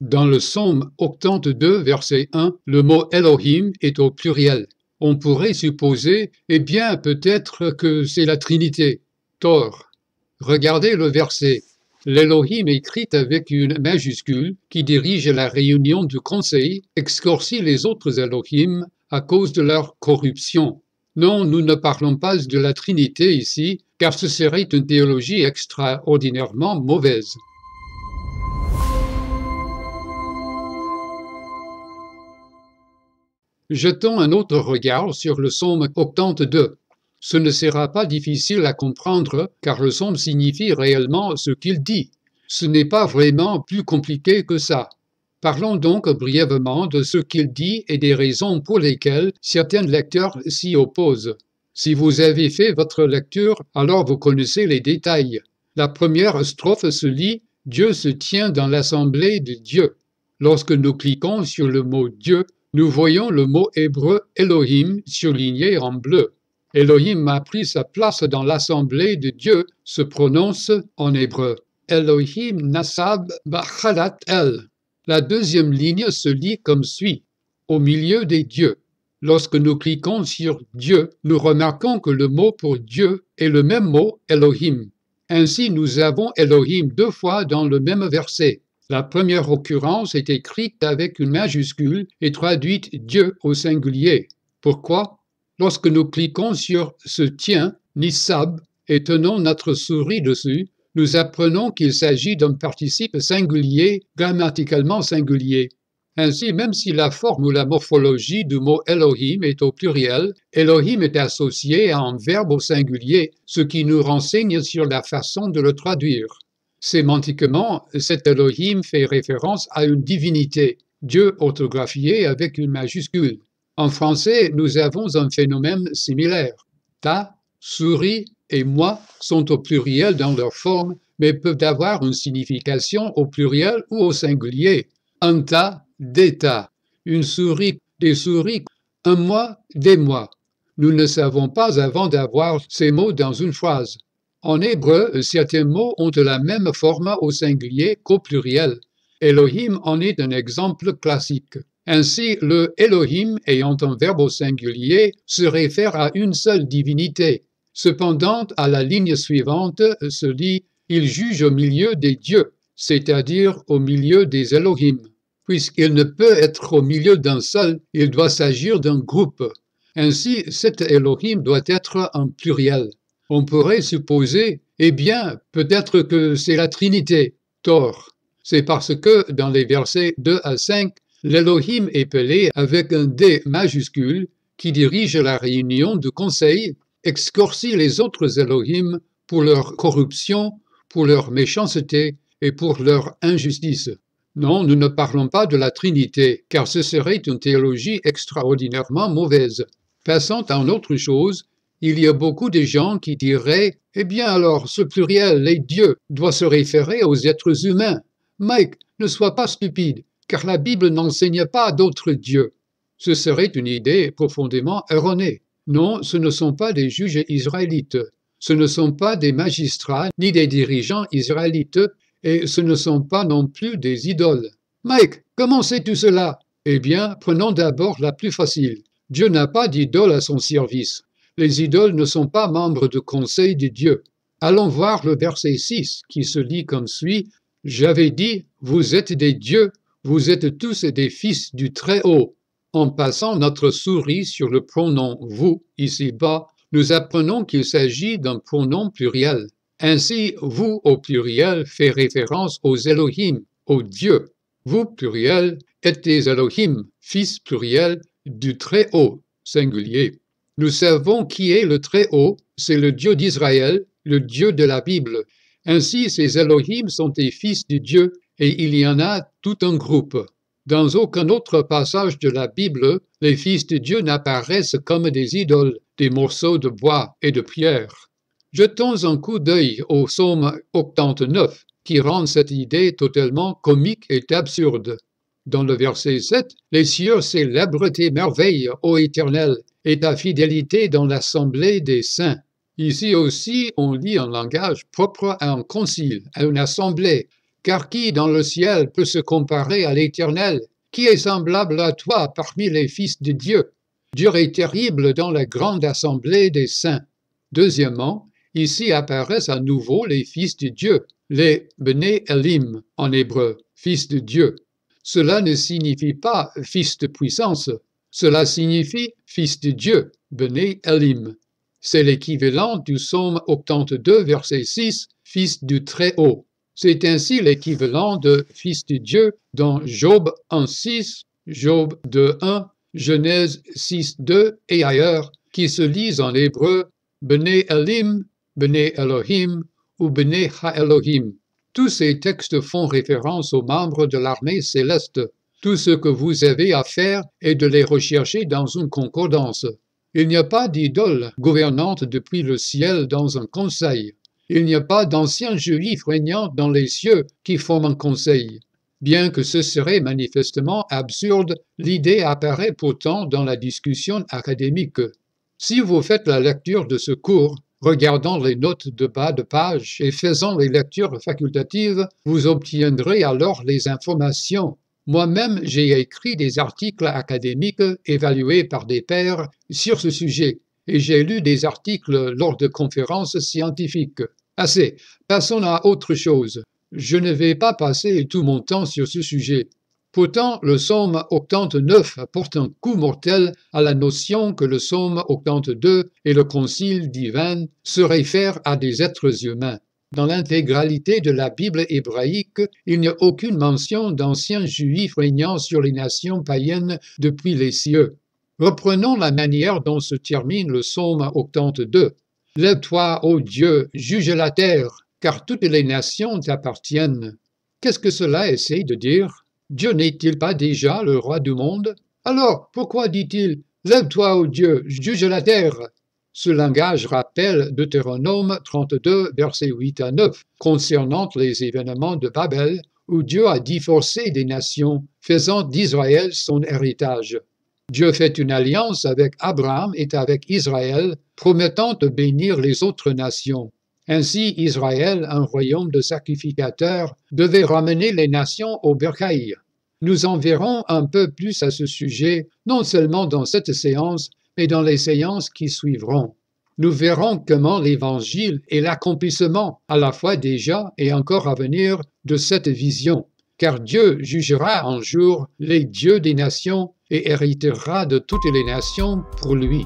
Dans le psaume 82, verset 1, le mot Elohim est au pluriel. On pourrait supposer, eh bien, peut-être que c'est la Trinité. Tort. Regardez le verset. L'Elohim écrite avec une majuscule qui dirige la réunion du conseil excorcit les autres Elohim à cause de leur corruption. Non, nous ne parlons pas de la Trinité ici, car ce serait une théologie extraordinairement mauvaise. Jetons un autre regard sur le psaume 82. Ce ne sera pas difficile à comprendre car le psaume signifie réellement ce qu'il dit. Ce n'est pas vraiment plus compliqué que ça. Parlons donc brièvement de ce qu'il dit et des raisons pour lesquelles certains lecteurs s'y opposent. Si vous avez fait votre lecture, alors vous connaissez les détails. La première strophe se lit Dieu se tient dans l'assemblée de Dieu. Lorsque nous cliquons sur le mot Dieu, nous voyons le mot hébreu Elohim surligné en bleu. Elohim a pris sa place dans l'assemblée de Dieu se prononce en hébreu. Elohim Nasab Bachalat El. La deuxième ligne se lit comme suit. Au milieu des dieux. Lorsque nous cliquons sur Dieu, nous remarquons que le mot pour Dieu est le même mot Elohim. Ainsi, nous avons Elohim deux fois dans le même verset. La première occurrence est écrite avec une majuscule et traduite Dieu au singulier. Pourquoi Lorsque nous cliquons sur ce tien, Nisab, et tenons notre souris dessus, nous apprenons qu'il s'agit d'un participe singulier, grammaticalement singulier. Ainsi, même si la forme ou la morphologie du mot Elohim est au pluriel, Elohim est associé à un verbe au singulier, ce qui nous renseigne sur la façon de le traduire. Sémantiquement, cet Elohim fait référence à une divinité, Dieu orthographié avec une majuscule. En français, nous avons un phénomène similaire. Ta, souris et moi sont au pluriel dans leur forme, mais peuvent avoir une signification au pluriel ou au singulier. Un tas, des tas. Une souris, des souris. Un moi, des mois. Nous ne savons pas avant d'avoir ces mots dans une phrase. En hébreu, certains mots ont la même forme au singulier qu'au pluriel. Elohim en est un exemple classique. Ainsi, le Elohim ayant un verbe au singulier se réfère à une seule divinité. Cependant, à la ligne suivante se dit « Il juge au milieu des dieux, c'est-à-dire au milieu des Elohim. Puisqu'il ne peut être au milieu d'un seul, il doit s'agir d'un groupe. Ainsi, cet Elohim doit être en pluriel on pourrait supposer, eh bien, peut-être que c'est la Trinité. Tort. C'est parce que dans les versets 2 à 5, l'Elohim est appelé avec un D majuscule qui dirige la réunion du conseil, excorcie les autres Elohim pour leur corruption, pour leur méchanceté et pour leur injustice. Non, nous ne parlons pas de la Trinité, car ce serait une théologie extraordinairement mauvaise. Passons à une autre chose il y a beaucoup de gens qui diraient Eh bien alors, ce pluriel, les dieux, doit se référer aux êtres humains. Mike, ne sois pas stupide, car la Bible n'enseigne pas d'autres dieux. Ce serait une idée profondément erronée. Non, ce ne sont pas des juges israélites, ce ne sont pas des magistrats ni des dirigeants israélites, et ce ne sont pas non plus des idoles. Mike, comment sais-tu cela Eh bien, prenons d'abord la plus facile. Dieu n'a pas d'idole à son service les idoles ne sont pas membres du conseil des Dieu. Allons voir le verset 6 qui se lit comme suit. J'avais dit, vous êtes des dieux, vous êtes tous des fils du Très-Haut. En passant notre souris sur le pronom vous ici-bas, nous apprenons qu'il s'agit d'un pronom pluriel. Ainsi, vous au pluriel fait référence aux Elohim, aux dieux. Vous pluriel êtes des Elohim, fils pluriel du Très-Haut, singulier. Nous savons qui est le Très-Haut, c'est le Dieu d'Israël, le Dieu de la Bible. Ainsi, ces Elohim sont des fils de Dieu, et il y en a tout un groupe. Dans aucun autre passage de la Bible, les fils de Dieu n'apparaissent comme des idoles, des morceaux de bois et de pierre. Jetons un coup d'œil au psaume 89, qui rend cette idée totalement comique et absurde. Dans le verset 7, les cieux célèbrent tes merveilles, ô Éternel, et ta fidélité dans l'assemblée des saints. Ici aussi, on lit un langage propre à un concile, à une assemblée, car qui dans le ciel peut se comparer à l'Éternel Qui est semblable à toi parmi les fils de Dieu Dieu est terrible dans la grande assemblée des saints. Deuxièmement, ici apparaissent à nouveau les fils de Dieu, les Bene Elim en hébreu, fils de Dieu. Cela ne signifie pas fils de puissance, cela signifie Fils de Dieu, Bene Elim. C'est l'équivalent du psaume 82, verset 6, Fils du Très-Haut. C'est ainsi l'équivalent de Fils de Dieu dans Job 6, Job 2.1, Genèse 6 2 et ailleurs, qui se lisent en hébreu Bene Elim, Bene Elohim ou Bene Ha-Elohim. Tous ces textes font référence aux membres de l'armée céleste tout ce que vous avez à faire est de les rechercher dans une concordance. Il n'y a pas d'idole gouvernante depuis le ciel dans un conseil. Il n'y a pas d'ancien juif régnant dans les cieux qui forme un conseil. Bien que ce serait manifestement absurde, l'idée apparaît pourtant dans la discussion académique. Si vous faites la lecture de ce cours, regardant les notes de bas de page et faisant les lectures facultatives, vous obtiendrez alors les informations moi-même, j'ai écrit des articles académiques évalués par des pairs sur ce sujet et j'ai lu des articles lors de conférences scientifiques. Assez, passons à autre chose. Je ne vais pas passer tout mon temps sur ce sujet. Pourtant, le somme 89 porte un coup mortel à la notion que le somme 82 et le concile divin se réfèrent à des êtres humains. Dans l'intégralité de la Bible hébraïque, il n'y a aucune mention d'anciens juifs régnant sur les nations païennes depuis les cieux. Reprenons la manière dont se termine le psaume 82. Lève-toi, ô Dieu, juge la terre, car toutes les nations t'appartiennent. Qu'est-ce que cela essaie de dire Dieu n'est-il pas déjà le roi du monde Alors, pourquoi dit-il Lève-toi, ô Dieu, juge la terre, ce langage rappelle Deutéronome 32, versets 8 à 9, concernant les événements de Babel, où Dieu a divorcé des nations, faisant d'Israël son héritage. Dieu fait une alliance avec Abraham et avec Israël, promettant de bénir les autres nations. Ainsi, Israël, un royaume de sacrificateurs, devait ramener les nations au Berkaïr. Nous en verrons un peu plus à ce sujet, non seulement dans cette séance, et dans les séances qui suivront. Nous verrons comment l'Évangile est l'accomplissement à la fois déjà et encore à venir de cette vision, car Dieu jugera un jour les dieux des nations et héritera de toutes les nations pour lui.